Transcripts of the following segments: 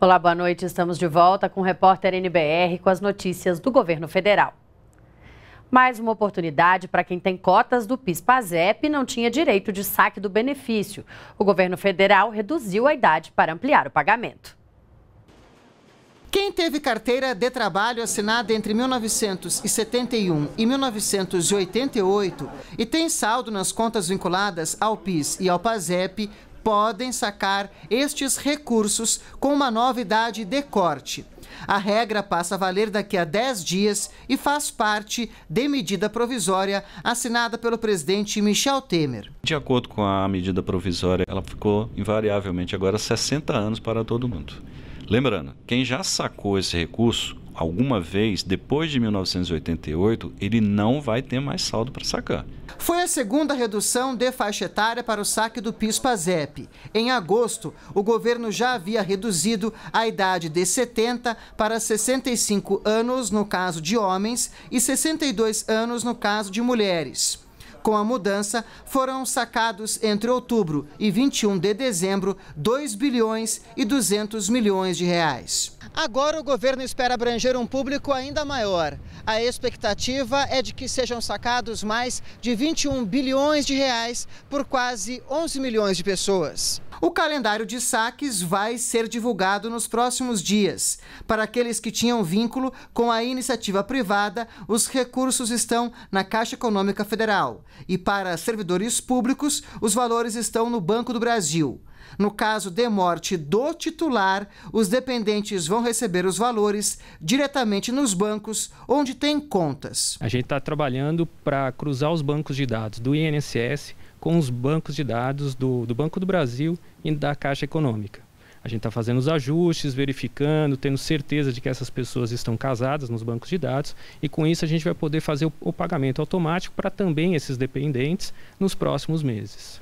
Olá, boa noite. Estamos de volta com o repórter NBR com as notícias do governo federal. Mais uma oportunidade para quem tem cotas do PIS-PASEP e não tinha direito de saque do benefício. O governo federal reduziu a idade para ampliar o pagamento. Quem teve carteira de trabalho assinada entre 1971 e 1988 e tem saldo nas contas vinculadas ao PIS e ao PASEP podem sacar estes recursos com uma novidade de corte. A regra passa a valer daqui a 10 dias e faz parte de medida provisória assinada pelo presidente Michel Temer. De acordo com a medida provisória, ela ficou invariavelmente agora 60 anos para todo mundo. Lembrando, quem já sacou esse recurso alguma vez depois de 1988, ele não vai ter mais saldo para sacar. Foi a segunda redução de faixa etária para o saque do PIS/PASEP. Em agosto, o governo já havia reduzido a idade de 70 para 65 anos no caso de homens e 62 anos no caso de mulheres. Com a mudança, foram sacados entre outubro e 21 de dezembro 2 bilhões e 200 milhões de reais. Agora o governo espera abranger um público ainda maior. A expectativa é de que sejam sacados mais de 21 bilhões de reais por quase 11 milhões de pessoas. O calendário de saques vai ser divulgado nos próximos dias. Para aqueles que tinham vínculo com a iniciativa privada, os recursos estão na Caixa Econômica Federal. E para servidores públicos, os valores estão no Banco do Brasil. No caso de morte do titular, os dependentes vão receber os valores diretamente nos bancos onde tem contas. A gente está trabalhando para cruzar os bancos de dados do INSS com os bancos de dados do, do Banco do Brasil e da Caixa Econômica. A gente está fazendo os ajustes, verificando, tendo certeza de que essas pessoas estão casadas nos bancos de dados e com isso a gente vai poder fazer o, o pagamento automático para também esses dependentes nos próximos meses.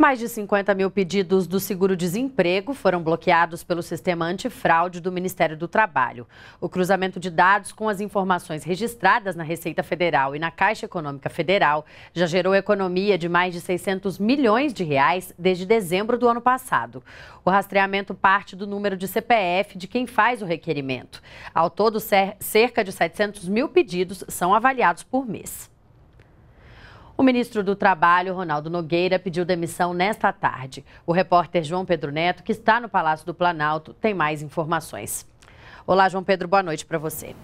Mais de 50 mil pedidos do seguro-desemprego foram bloqueados pelo sistema antifraude do Ministério do Trabalho. O cruzamento de dados com as informações registradas na Receita Federal e na Caixa Econômica Federal já gerou economia de mais de 600 milhões de reais desde dezembro do ano passado. O rastreamento parte do número de CPF de quem faz o requerimento. Ao todo, cerca de 700 mil pedidos são avaliados por mês. O ministro do Trabalho, Ronaldo Nogueira, pediu demissão nesta tarde. O repórter João Pedro Neto, que está no Palácio do Planalto, tem mais informações. Olá, João Pedro, boa noite para você.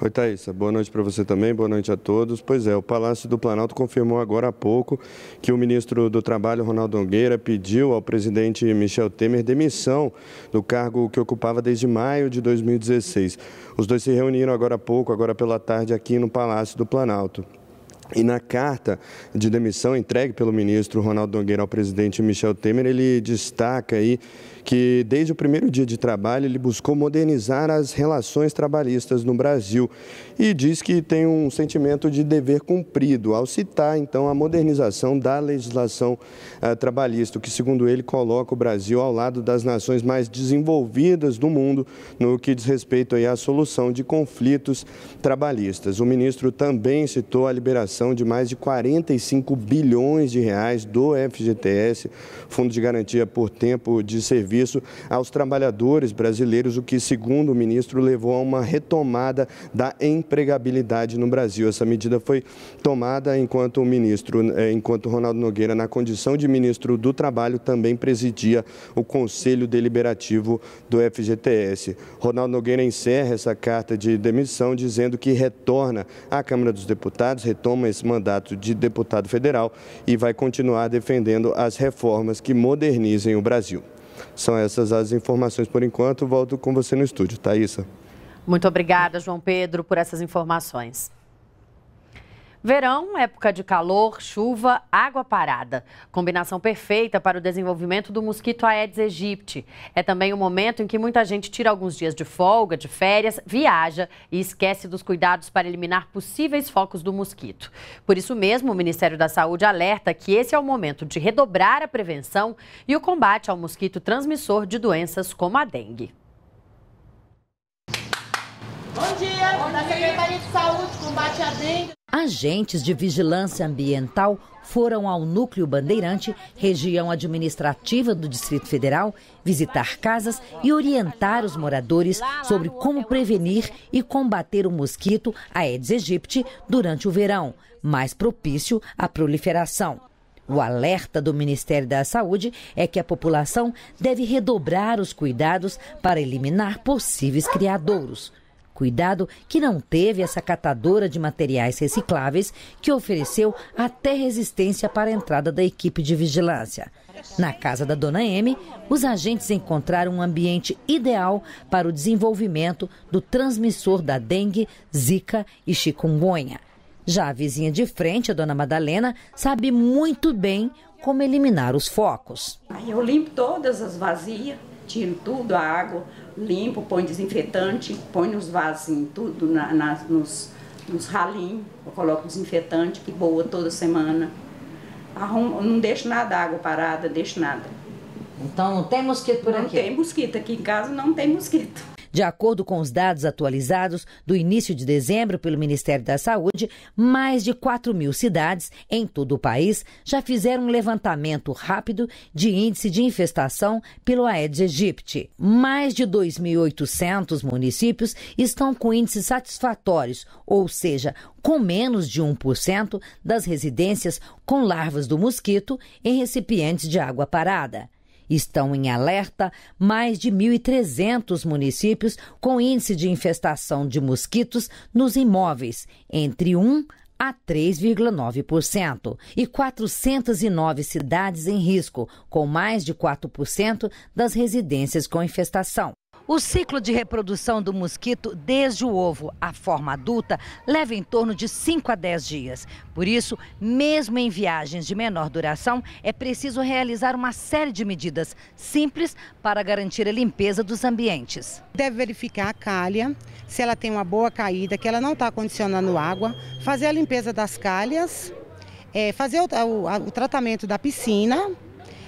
Oi, Thaisa. Boa noite para você também, boa noite a todos. Pois é, o Palácio do Planalto confirmou agora há pouco que o ministro do Trabalho, Ronaldo Nogueira, pediu ao presidente Michel Temer demissão do cargo que ocupava desde maio de 2016. Os dois se reuniram agora há pouco, agora pela tarde, aqui no Palácio do Planalto. E na carta de demissão entregue pelo ministro Ronaldo Nogueira ao presidente Michel Temer, ele destaca aí que desde o primeiro dia de trabalho ele buscou modernizar as relações trabalhistas no Brasil e diz que tem um sentimento de dever cumprido ao citar então a modernização da legislação uh, trabalhista, que segundo ele coloca o Brasil ao lado das nações mais desenvolvidas do mundo no que diz respeito aí, à solução de conflitos trabalhistas. O ministro também citou a liberação de mais de 45 bilhões de reais do FGTS, Fundo de Garantia por Tempo de Serviço, aos trabalhadores brasileiros, o que, segundo o ministro, levou a uma retomada da empregabilidade no Brasil. Essa medida foi tomada enquanto o ministro, eh, enquanto Ronaldo Nogueira, na condição de ministro do Trabalho, também presidia o Conselho Deliberativo do FGTS. Ronaldo Nogueira encerra essa carta de demissão dizendo que retorna à Câmara dos Deputados, retoma ama esse mandato de deputado federal e vai continuar defendendo as reformas que modernizem o Brasil. São essas as informações por enquanto. Volto com você no estúdio, Thaisa. Muito obrigada, João Pedro, por essas informações. Verão, época de calor, chuva, água parada. Combinação perfeita para o desenvolvimento do mosquito Aedes aegypti. É também o um momento em que muita gente tira alguns dias de folga, de férias, viaja e esquece dos cuidados para eliminar possíveis focos do mosquito. Por isso mesmo, o Ministério da Saúde alerta que esse é o momento de redobrar a prevenção e o combate ao mosquito transmissor de doenças como a dengue. Bom dia, Bom dia. da Secretaria de Saúde, combate à dengue agentes de vigilância ambiental foram ao Núcleo Bandeirante, região administrativa do Distrito Federal, visitar casas e orientar os moradores sobre como prevenir e combater o mosquito Aedes aegypti durante o verão, mais propício à proliferação. O alerta do Ministério da Saúde é que a população deve redobrar os cuidados para eliminar possíveis criadouros. Cuidado que não teve essa catadora de materiais recicláveis que ofereceu até resistência para a entrada da equipe de vigilância. Na casa da dona M, os agentes encontraram um ambiente ideal para o desenvolvimento do transmissor da dengue, zika e chikungunya. Já a vizinha de frente, a dona Madalena, sabe muito bem como eliminar os focos. Eu limpo todas as vazias, tiro tudo a água, limpo, põe desinfetante, põe nos vasos, assim, tudo, na, na, nos, nos ralinhos, eu coloco desinfetante, que boa toda semana. Arrumo, não deixo nada água parada, deixo nada. Então não tem mosquito por não aqui? Não tem mosquito, aqui em casa não tem mosquito. De acordo com os dados atualizados do início de dezembro pelo Ministério da Saúde, mais de 4 mil cidades em todo o país já fizeram um levantamento rápido de índice de infestação pelo Aedes aegypti. Mais de 2.800 municípios estão com índices satisfatórios, ou seja, com menos de 1% das residências com larvas do mosquito em recipientes de água parada. Estão em alerta mais de 1.300 municípios com índice de infestação de mosquitos nos imóveis, entre 1 a 3,9%, e 409 cidades em risco, com mais de 4% das residências com infestação. O ciclo de reprodução do mosquito desde o ovo à forma adulta leva em torno de 5 a 10 dias. Por isso, mesmo em viagens de menor duração, é preciso realizar uma série de medidas simples para garantir a limpeza dos ambientes. Deve verificar a calha, se ela tem uma boa caída, que ela não está condicionando água, fazer a limpeza das calhas, é, fazer o, o, o tratamento da piscina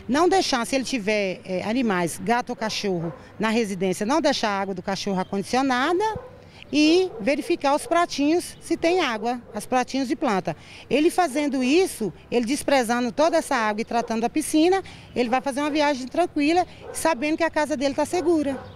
não deixar, se ele tiver é, animais, gato ou cachorro, na residência, não deixar a água do cachorro acondicionada e verificar os pratinhos se tem água, os pratinhos de planta. Ele fazendo isso, ele desprezando toda essa água e tratando a piscina, ele vai fazer uma viagem tranquila, sabendo que a casa dele está segura.